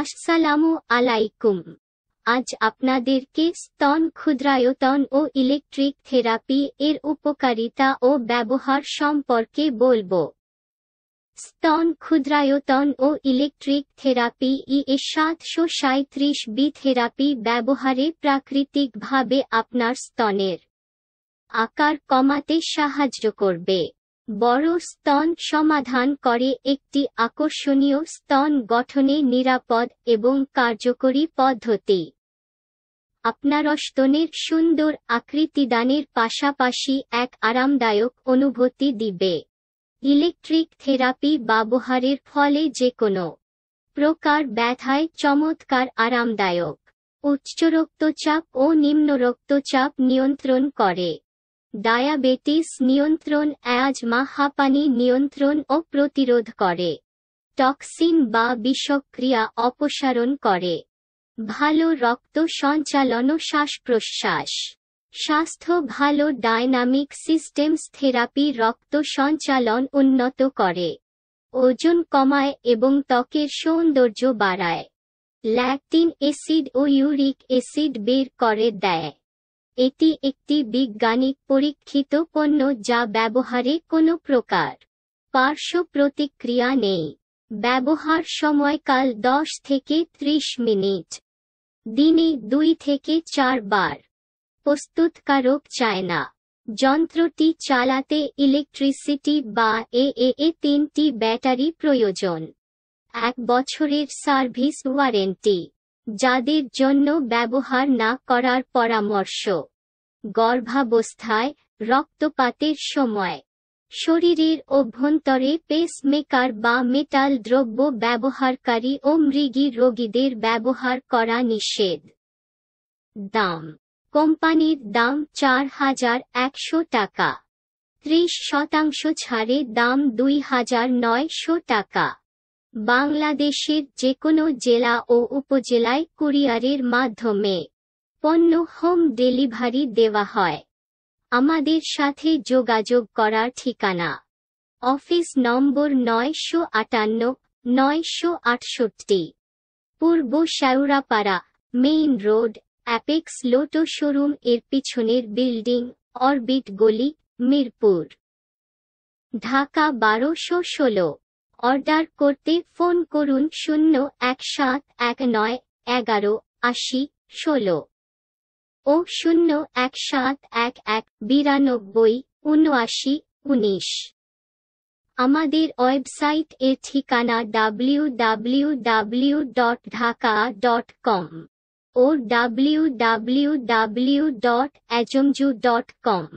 আসসালামু আলাইকুম আজ আপনাদেরকে স্তন ক্ষুদ্রায়তন ও ইলেকট্রিক থেরাপি এর উপকারিতা ও ব্যবহার সম্পর্কে বলবো। স্তন ক্ষুদ্রায়তন ও ইলেকট্রিক থেরাপি ই এ সাতশো সাঁত্রিশ বি থেরাপি ব্যবহারে প্রাকৃতিকভাবে আপনার স্তনের আকার কমাতে সাহায্য করবে বড় স্তন সমাধান করে একটি আকর্ষণীয় স্তন গঠনে নিরাপদ এবং কার্যকরী পদ্ধতি আপনার স্তনের সুন্দর আকৃতিদানের পাশাপাশি এক আরামদায়ক অনুভূতি দিবে ইলেকট্রিক থেরাপি ব্যবহারের ফলে যে কোনো প্রকার ব্যথায় চমৎকার আরামদায়ক উচ্চ রক্তচাপ ও নিম্ন রক্তচাপ নিয়ন্ত্রণ করে ডায়াবেটিস নিয়ন্ত্রণ অ্যাজমা হাঁপানি নিয়ন্ত্রণ ও প্রতিরোধ করে টক্সিন বা বিষক্রিয়া অপসারণ করে ভালো রক্ত সঞ্চালন ও শ্বাস প্রশ্বাস স্বাস্থ্য ভালো ডায়নামিক সিস্টেমস থেরাপি রক্ত সঞ্চালন উন্নত করে ওজন কমায় এবং ত্বকের সৌন্দর্য বাড়ায় ল্যাকটিন অ্যাসিড ও ইউরিক অ্যাসিড বের করে দেয় এটি একটি বিজ্ঞানিক পরীক্ষিত পণ্য যা ব্যবহারে কোনো প্রকার পার্শ্ব প্রতিক্রিয়া নেই ব্যবহার সময়কাল দশ থেকে ত্রিশ মিনিট দিনে দুই থেকে চারবার প্রস্তুতকারক চায় না যন্ত্রটি চালাতে ইলেকট্রিসিটি বা এ এ তিনটি ব্যাটারি প্রয়োজন এক বছরের সার্ভিস ওয়ারেন্টি যাদের জন্য ব্যবহার না করার পরামর্শ গর্ভাবস্থায় রক্তপাতের সময় শরীরের অভ্যন্তরে পেসমেকার বা মেটাল দ্রব্য ব্যবহারকারী ও মৃগী রোগীদের ব্যবহার করা নিষেধ দাম কোম্পানির দাম চার হাজার একশো টাকা ত্রিশ শতাংশ ছাড়ে দাম দুই হাজার নয়শো টাকা বাংলাদেশের যে কোনো জেলা ও উপজেলায় কুরিয়ারের মাধ্যমে পণ্য হোম ডেলিভারি দেওয়া হয় আমাদের সাথে যোগাযোগ করার ঠিকানা অফিস নম্বর নয়শো আটান্ন নয়শো আটষট্টি পূর্ব Shewrapara main road Apex Lotto showroom এর পিছনের বিল্ডিং অরবিট গলি মিরপুর ঢাকা বারোশো ষোলো অর্ডার করতে ফোন করুন শূন্য এক সাত এক নয় এগারো আশি ষোলো ও শূন্য এক সাত এক এক বিরানব্বই উনআশি উনিশ আমাদের ওয়েবসাইট এর ঠিকানা W W W dot Dhaka dot com ও W W W dot dot কম